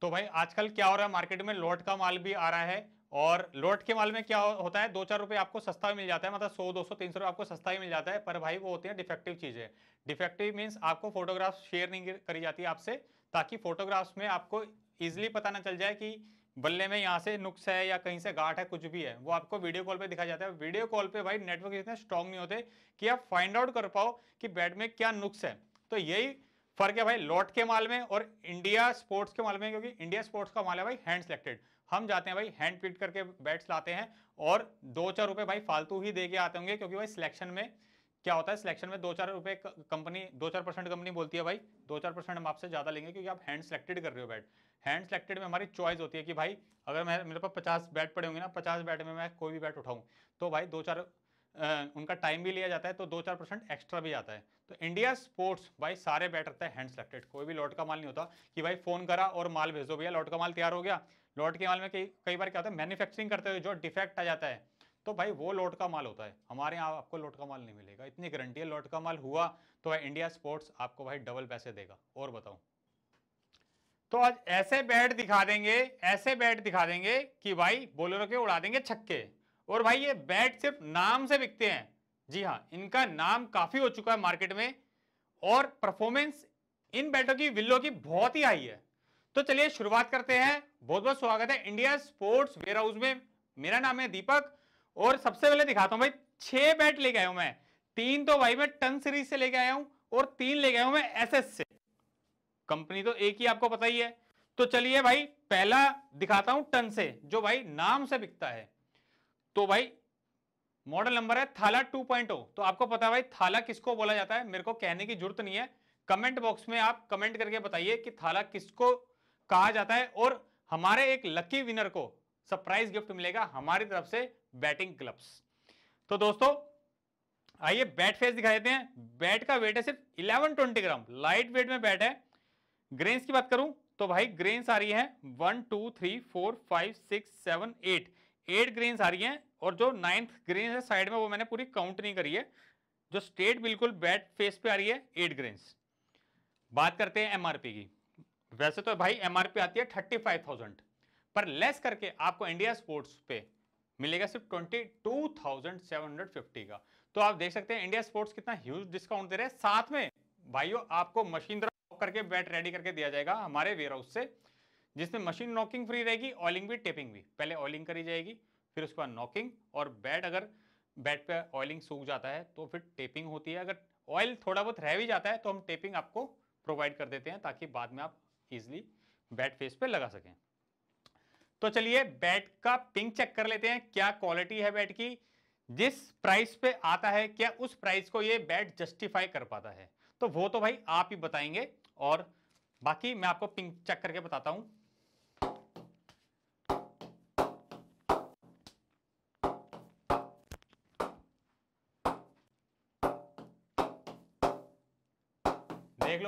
तो भाई आजकल क्या हो रहा है मार्केट में लॉट का माल भी आ रहा है और लॉट के माल में क्या होता है दो चार रुपये आपको सस्ता मिल जाता है मतलब सौ दो सौ तीन सौ आपको सस्ता ही मिल जाता है पर भाई वो होती है डिफेक्टिव चीज़ें डिफेक्टिव मीन्स आपको फोटोग्राफ शेयर नहीं करी जाती आपसे ताकि फोटोग्राफ्स में आपको ईजिली पता ना चल जाए कि बल्ले में यहाँ से नुक्स है या कहीं से गाठ है कुछ भी है वो आपको वीडियो कॉल पे दिखा जाता है वीडियो कॉल पे भाई नेटवर्क इतने स्ट्रांग नहीं होते कि आप फाइंड आउट कर पाओ कि बैट में क्या नुक्स है तो यही फर्क है भाई लॉट के माल में और इंडिया स्पोर्ट्स के माल में क्योंकि इंडिया स्पोर्ट्स का माल है भाई हैंड सेलेक्टेड हम जाते हैं भाई हैंड पिट करके बैट्स लाते हैं और दो चार रुपए भाई फालतू ही दे के आते होंगे क्योंकि भाई सिलेक्शन में क्या होता है सिलेक्शन में दो चार रुपए कंपनी दो चार परसेंट कंपनी बोलती है भाई दो चार परसेंट हम आपसे ज़्यादा लेंगे क्योंकि आप हैंड सेलेक्टेड कर रहे हो बैट हैंड सेलेक्टेड में हमारी चॉइस होती है कि भाई अगर मैं मेरे पास पचास बैट पड़े होंगे ना पचास बैट में मैं कोई भी बैट उठाऊँ तो भाई दो चार उनका टाइम भी लिया जाता है तो दो चार परसेंट एक्स्ट्रा भी आता है तो इंडिया स्पोर्ट्स भाई सारे बैटर थे हैंड सेलेक्टेड कोई भी लॉट का माल नहीं होता कि भाई फ़ोन करा और माल भेज दो भैया लॉट का माल तैयार हो गया लॉट के माल में कई कई बार क्या होता है मैन्युफैक्चरिंग करते हुए जो डिफेक्ट आ जाता है तो भाई वो लॉट का माल होता है हमारे यहाँ आपको लॉट का माल नहीं मिलेगा इतनी गारंटी है लॉट का माल हुआ तो भाई इंडिया स्पोर्ट्स आपको भाई डबल पैसे देगा और बताऊँ तो आज ऐसे बैट दिखा देंगे ऐसे बैट दिखा देंगे कि भाई बोलेरो के उड़ा देंगे छक्के और भाई ये बैट सिर्फ नाम से बिकते हैं जी हाँ इनका नाम काफी हो चुका है मार्केट में और परफॉर्मेंस इन बैटों की विल्लो की बहुत ही हाई है तो चलिए शुरुआत करते हैं बहुत बहुत स्वागत है इंडिया स्पोर्ट्स वेयर हाउस में मेरा नाम है दीपक और सबसे पहले दिखाता हूं भाई छह बैट लेके आया हूं मैं तीन तो भाई मैं टन सीरीज से लेके आया हूं और तीन लेके आया हूं मैं एस से कंपनी तो एक ही आपको पता ही है तो चलिए भाई पहला दिखाता हूं टन से जो भाई नाम से बिकता है तो भाई मॉडल नंबर है थाला 2.0 तो आपको पता है भाई थाला किसको बोला जाता है मेरे को कहने की जरूरत नहीं है कमेंट बॉक्स में आप कमेंट करके बताइए कि थाला किसको कहा जाता है और हमारे एक लकी विनर को सरप्राइज गिफ्ट मिलेगा हमारी तरफ से बैटिंग क्लब्स तो दोस्तों आइए बैट फेस दिखा देते हैं बैट का वेट है सिर्फ ट्वेंटी ग्राम लाइट वेट में बैट है ग्रेन्स की बात करूं तो भाई ग्रेन्स आ रही है one two three four five six seven eight eight grains आ रही हैं और जो नाइन्थ ग्रीन है साइड में वो मैंने पूरी काउंट नहीं करी है जो स्टेट बिल्कुल बैड फेस पे आ रही है एट ग्रेन्स बात करते हैं एमआरपी की वैसे तो भाई एमआरपी आती है थर्टी फाइव थाउजेंड पर लेस करके आपको इंडिया स्पोर्ट्स पे मिलेगा सिर्फ twenty two thousand seven hundred fifty का तो आप देख सकते हैं इंडिया स्पोर्ट्स कितना ह्यूज डिस्काउंट दे रहे हैं साथ में भाइयों आपको मशीन करके बैट रेडी करके दिया जाएगा हमारे वेयर हाउस से जिसमें मशीन नॉकिंग फ्री रहेगी ऑयलिंग भी टेपिंग भी पहले ऑयलिंग करी जाएगी फिर उसके बाद नॉकिंग और बैट अगर बैट पे ऑयलिंग सूख जाता है तो फिर टेपिंग होती है अगर ऑयल थोड़ा बहुत रह भी जाता है तो हम टेपिंग आपको प्रोवाइड कर देते हैं ताकि बाद में आप इजिली बैट फेस पे लगा सकें तो चलिए बैट का पिंक चेक कर लेते हैं क्या क्वालिटी है बैट की जिस प्राइस पे आता है क्या उस प्राइस को ये बैट जस्टिफाई कर पाता है तो वो तो भाई आप ही बताएंगे और बाकी मैं आपको पिंक चेक करके बताता हूँ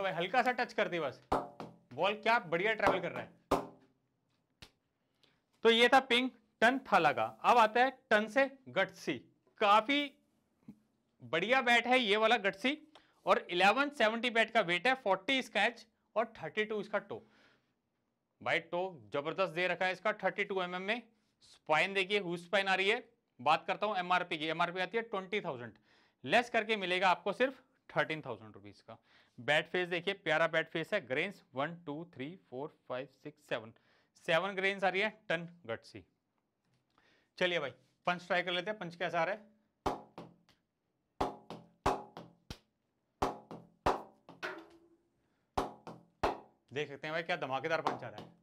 भाई हल्का सा टच कर दे बस बॉल क्या बढ़िया ट्रेवल कर रहा है तो ये था पिंग टन थाला का अब आता है टन से गटसी काफी बढ़िया बैट है ये वाला गटसी और 1170 बैट का वेट है 40 इसका एच और 32 इसका टो भाई टो जबरदस्त दे रखा है इसका 32 टू mm एम में स्पाइन देखिए हुज स्पाइन आ रही है बात करता हूं एमआरपी की एमआरपी आती है 20,000 लेस करके मिलेगा आपको सिर्फ थर्टीन थाउजेंड रुपीज का बैट फेस देखिए प्यारा बैट फेस है grains one two three four five six seven seven grains आ रही है टन गट सी चलिए भाई पंच ट्राई कर लेते हैं पंच कैसा आ रहा है देख सकते हैं भाई क्या धमाकेदार पंच आ रहा है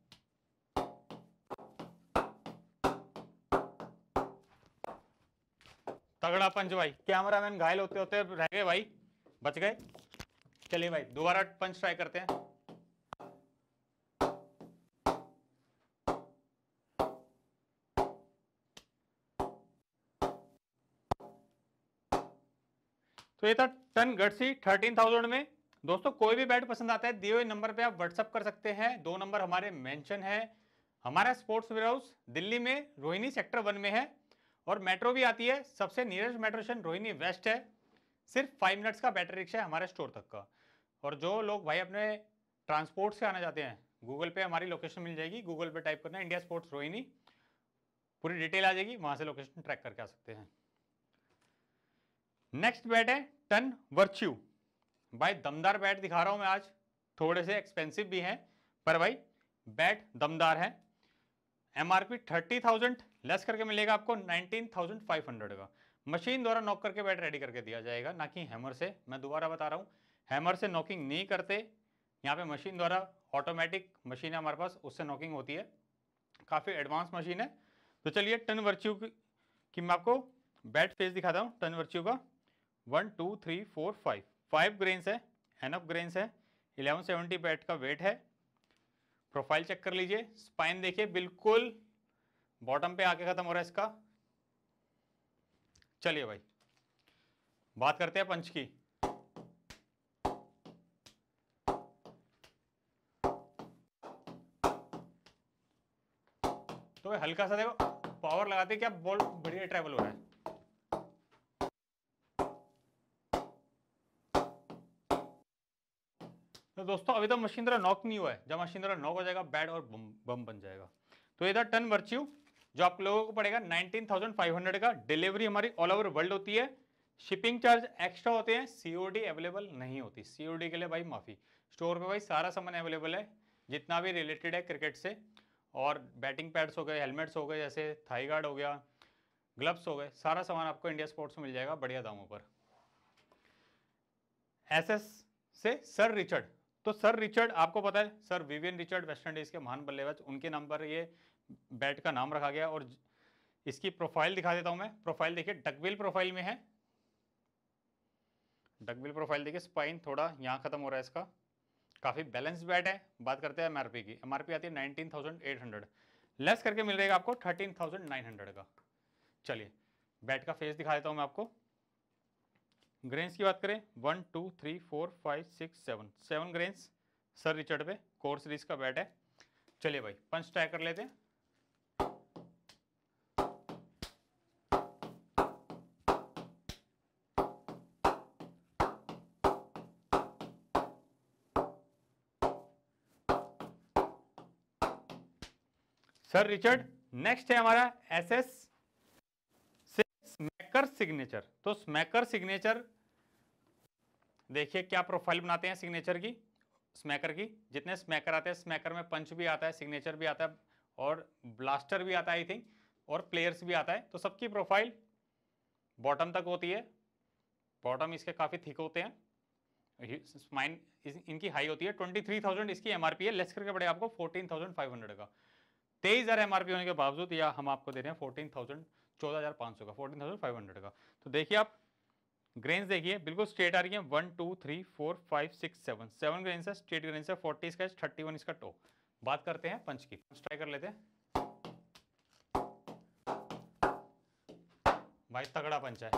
तगड़ा पंच भाई कैमरामैन घायल होते होते रह गए भाई बच गए चलिए भाई दोबारा पंच ट्राई करते हैं तो ये था टन गटसी थर्टीन थाउजेंड में दोस्तों कोई भी बैट पसंद आता है दिए हुए नंबर पे आप व्हाट्सअप कर सकते हैं दो नंबर हमारे मेंशन है हमारा स्पोर्ट्स वेयर हाउस दिल्ली में रोहिणी सेक्टर वन में है और मेट्रो भी आती है सबसे nearest metro station Rohini west है सिर्फ फाइव मिनट्स का बैटरी रिक्शा है हमारे स्टोर तक का और जो लोग भाई अपने ट्रांसपोर्ट से आना चाहते हैं गूगल पे हमारी लोकेशन मिल जाएगी गूगल पे टाइप करना इंडिया स्पोर्ट्स रोहिणी पूरी डिटेल आ जाएगी वहां से लोकेशन ट्रैक करके आ सकते हैं नेक्स्ट बैट है टन वर्च्यू भाई दमदार बैट दिखा रहा हूं मैं आज थोड़े से एक्सपेंसिव भी हैं पर भाई बैट दमदार है M R thirty thousand less करके मिलेगा आपको नाइनटीन थाउजेंड फाइव हंड्रेड का मशीन द्वारा नॉक करके बैट रेडी करके दिया जाएगा ना कि हैमर से मैं दोबारा बता रहा हूँ हैमर से नॉकिंग नहीं करते यहाँ पे मशीन द्वारा ऑटोमेटिक मशीन है हमारे पास उससे नॉकिंग होती है काफ़ी एडवांस मशीन है तो चलिए टन वर्च्यू की, मैं आपको बैट फेस दिखाता हूँ टन वर्च्यू का one two three four five five grains है एनअप ग्रेन्स है इलेवन सेवेंटी बैट का वेट है प्रोफाइल चेक कर लीजिए स्पाइन देखिए बिल्कुल बॉटम पे आके ख़त्म हो रहा है इसका चलिए भाई बात करते हैं पंच की तो भाई हल्का सा देखो पावर लगाते क्या बॉल बढ़िया ट्रैवल हो रहा है तो दोस्तों अभी तो मशीन तरह नॉक नहीं हुआ है जब मशीन तरह नॉक हो जाएगा बैड और बम बम बन जाएगा तो इधर टन वर्च्यू जो आप लोगों को पड़ेगा 19,500 का डिलीवरी हमारी ऑल ओवर वर्ल्ड होती है शिपिंग चार्ज एक्स्ट्रा होते हैं सीओडी अवेलेबल नहीं होती सीओडी के लिए भाई माफ़ी स्टोर में भाई सारा सामान अवेलेबल है जितना भी रिलेटेड है क्रिकेट से और बैटिंग पैड्स हो गए हेलमेट्स हो गए जैसे थाई गार्ड हो गया ग्लव्स हो गए सारा सामान आपको इंडिया स्पोर्ट्स में मिल जाएगा बढ़िया दामों पर एस से सर रिचर्ड तो सर रिचर्ड आपको पता है sir Vivian Richard West Indies के महान बल्लेबाज उनके नाम पर ये बैट का नाम रखा गया और इसकी प्रोफाइल दिखा देता हूं मैं प्रोफाइल देखिए डकबिल प्रोफाइल में है डकबिल प्रोफाइल देखिए स्पाइन थोड़ा यहाँ खत्म हो रहा है इसका काफ़ी बैलेंस बैट है बात करते हैं एमआरपी की एमआरपी आती है nineteen thousand eight hundred less करके मिल रहेगा आपको थर्टीन थाउजेंड नाइन हंड्रेड का चलिए बैट का फेस दिखा देता हूँ मैं आपको ग्रेन्स की बात करें one two three four five six seven seven grains sir Richard पे कोर सीरीज का बैट है चलिए भाई पंच ट्राई कर लेते हैं सर रिचर्ड नेक्स्ट है हमारा एस एस स्मैकर सिग्नेचर तो स्मैकर सिग्नेचर देखिए क्या प्रोफाइल बनाते हैं सिग्नेचर की स्मैकर की जितने स्मैकर आते हैं स्मैकर में पंच भी आता है सिग्नेचर भी आता है और ब्लास्टर भी आता है आई थिंक और प्लेयर्स भी आता है तो सबकी प्रोफाइल बॉटम तक होती है बॉटम इसके काफ़ी थिक होते हैं माइन इनकी हाई होती है ट्वेंटी थ्री थाउजेंड इसकी एमआरपी है लेस करके पड़े आपको फोर्टीन थाउजेंड फाइव हंड्रेड का तेईस हज़ार एम होने के बावजूद या हम आपको दे रहे हैं फोर्टीन थाउजेंड चौदह हज़ार पांच सौ का फोर्टीन थाउजेंड फाइव हंड्रेड का तो देखिए आप ग्रेन्स देखिए बिल्कुल स्ट्रेट आ रही है one two three four five six seven seven grain है स्ट्रेट ग्रेन है फोर्टी इसका थर्टी वन इसका टो बात करते हैं पंच की ट्राई कर लेते हैं भाई तगड़ा पंच है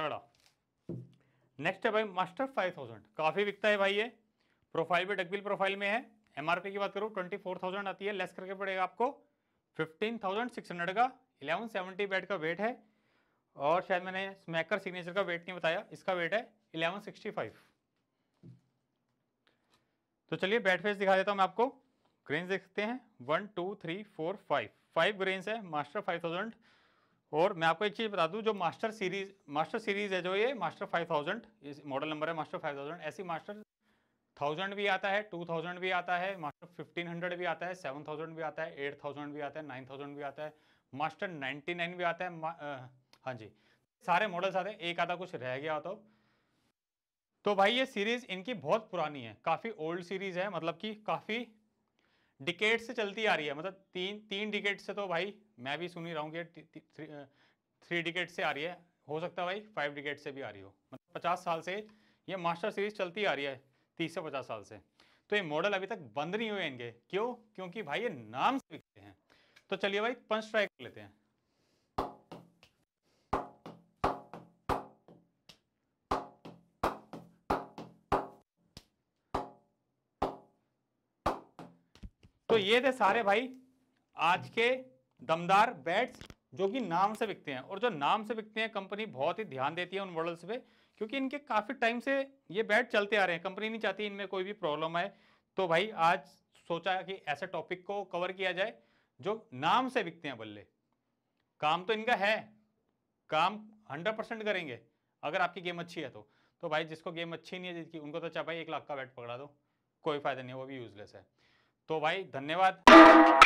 सरड़ा नेक्स्ट है भाई मास्टर 5000 काफ़ी बिकता है भाई ये प्रोफाइल भी डकबिल प्रोफाइल में है एमआरपी की बात करूँ ट्वेंटी आती है लेस करके पड़ेगा आपको फिफ्टीन का इलेवन सेवेंटी बेड का वेट है और शायद मैंने स्मैकर सिग्नेचर का वेट नहीं बताया इसका वेट है इलेवन तो चलिए बैट फेस दिखा देता हूं मैं आपको ग्रेन्स देखते हैं one two three four five five grains है मास्टर फाइव थाउजेंड और मैं आपको एक चीज़ बता दूं जो मास्टर सीरीज मास्टर सीरीज है जो ये मास्टर फाइव थाउजेंड इस मॉडल नंबर है मास्टर फाइव थाउजेंड ऐसी मास्टर थाउजेंड भी आता है टू थाउजेंड भी आता है मास्टर फिफ्टीन हंड्रेड भी आता है सेवन थाउजेंड भी आता है एट थाउजेंड भी आता है नाइन थाउजेंड भी आता है मास्टर नाइन्टी नाइन भी आता है हाँ जी सारे मॉडल्स आते हैं एक आधा कुछ रह गया तो तो भाई ये सीरीज इनकी बहुत पुरानी है काफ़ी ओल्ड सीरीज है मतलब कि काफ़ी डिकेट से चलती आ रही है मतलब तीन तीन डिकेट से तो भाई मैं भी सुन ही रहा हूँ कि थ्री थ्री डिकेट से आ रही है हो सकता है भाई फाइव डिकेट से भी आ रही हो मतलब पचास साल से ये मास्टर सीरीज चलती आ रही है तीस से पचास साल से तो ये मॉडल अभी तक बंद नहीं हुए इनके क्यों क्योंकि भाई ये नाम से बिकते हैं तो चलिए भाई पंच ट्राई कर लेते हैं तो ये थे सारे भाई आज के दमदार बैट्स जो कि नाम से बिकते हैं और जो नाम से बिकते हैं कंपनी बहुत ही ध्यान देती है उन मॉडल्स पे क्योंकि इनके काफ़ी टाइम से ये बैट चलते आ रहे हैं कंपनी नहीं चाहती इनमें कोई भी प्रॉब्लम आए तो भाई आज सोचा कि ऐसे टॉपिक को कवर किया जाए जो नाम से बिकते हैं बल्ले काम तो इनका है काम हंड्रेड परसेंट करेंगे अगर आपकी गेम अच्छी है तो तो भाई जिसको गेम अच्छी नहीं है जिसकी उनको तो अच्छा भाई एक लाख का बैट पकड़ा दो कोई फ़ायदा नहीं वो भी यूज़लेस है तो भाई धन्यवाद